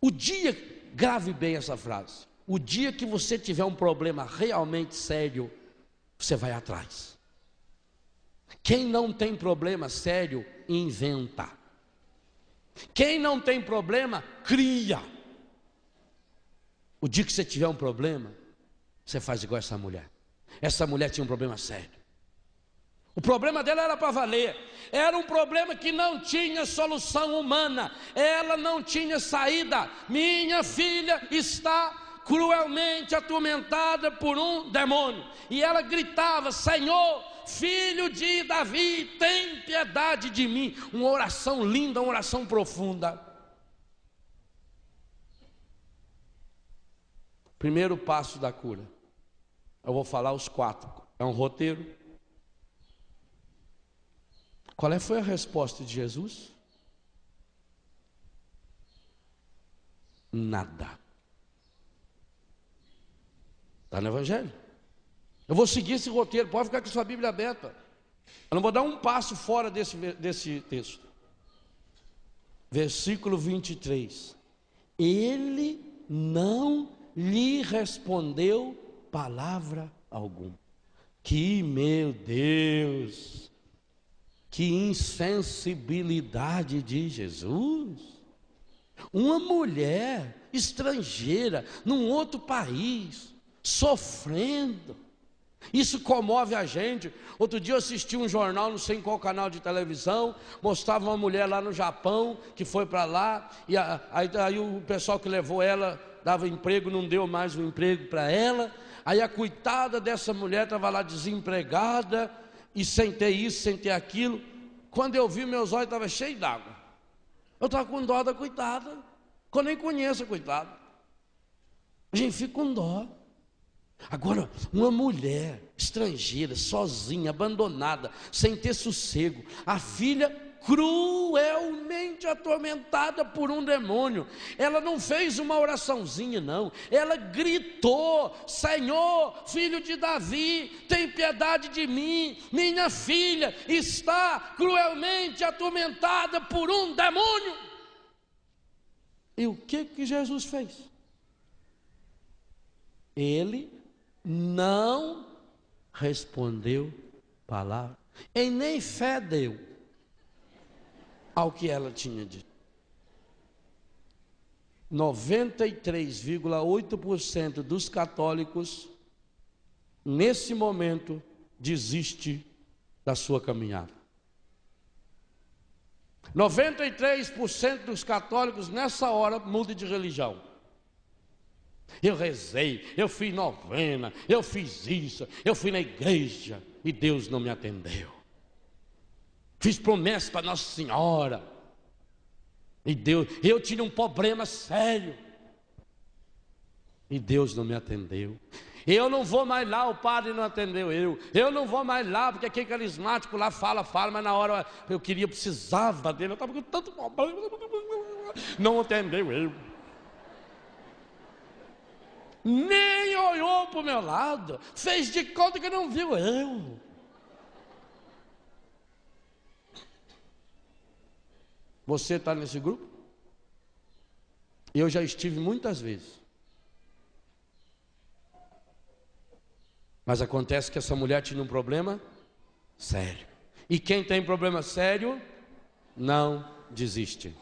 O dia, grave bem essa frase, o dia que você tiver um problema realmente sério, você vai atrás. Quem não tem problema sério, inventa. Quem não tem problema, cria. O dia que você tiver um problema, você faz igual essa mulher. Essa mulher tinha um problema sério. O problema dela era para valer. Era um problema que não tinha solução humana. Ela não tinha saída. Minha filha está cruelmente atormentada por um demônio. E ela gritava: Senhor, filho de Davi, tem piedade de mim. Uma oração linda, uma oração profunda. Primeiro passo da cura. Eu vou falar os quatro. É um roteiro qual é, foi a resposta de Jesus? Nada. Está no Evangelho. Eu vou seguir esse roteiro, pode ficar com sua Bíblia aberta. Eu não vou dar um passo fora desse, desse texto. Versículo 23. Ele não lhe respondeu palavra alguma. Que meu Deus! Que insensibilidade de Jesus! Uma mulher estrangeira, num outro país, sofrendo. Isso comove a gente. Outro dia eu assisti um jornal, não sei em qual canal de televisão, mostrava uma mulher lá no Japão que foi para lá, e a, aí, aí o pessoal que levou ela dava emprego, não deu mais o um emprego para ela. Aí a coitada dessa mulher estava lá desempregada, e sem ter isso, sem ter aquilo. Quando eu vi, meus olhos estavam cheios d'água. Eu estava com dó da coitada, que eu nem conheço a coitada. A gente fica com dó. Agora, uma mulher estrangeira, sozinha, abandonada, sem ter sossego, a filha cruelmente atormentada por um demônio. Ela não fez uma oraçãozinha, não. Ela gritou: Senhor, filho de Davi, tem piedade de mim. Minha filha está cruelmente atormentada por um demônio. E o que que Jesus fez? Ele não respondeu palavra. E nem fé deu ao que ela tinha dito. 93,8% dos católicos, nesse momento, desiste da sua caminhada. 93% dos católicos, nessa hora, muda de religião. Eu rezei, eu fiz novena, eu fiz isso, eu fui na igreja e Deus não me atendeu. Fiz promessa para Nossa Senhora. E Deus, eu tinha um problema sério. E Deus não me atendeu. Eu não vou mais lá, o padre não atendeu eu. Eu não vou mais lá, porque aquele carismático lá fala, fala, mas na hora eu queria, eu precisava dele, eu estava com tanto problema, não atendeu eu. Nem olhou para o meu lado, fez de conta que não viu eu. Você está nesse grupo? Eu já estive muitas vezes. Mas acontece que essa mulher tinha um problema sério. E quem tem problema sério, não desiste.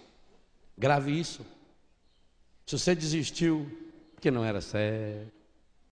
Grave isso. Se você desistiu, porque não era sério.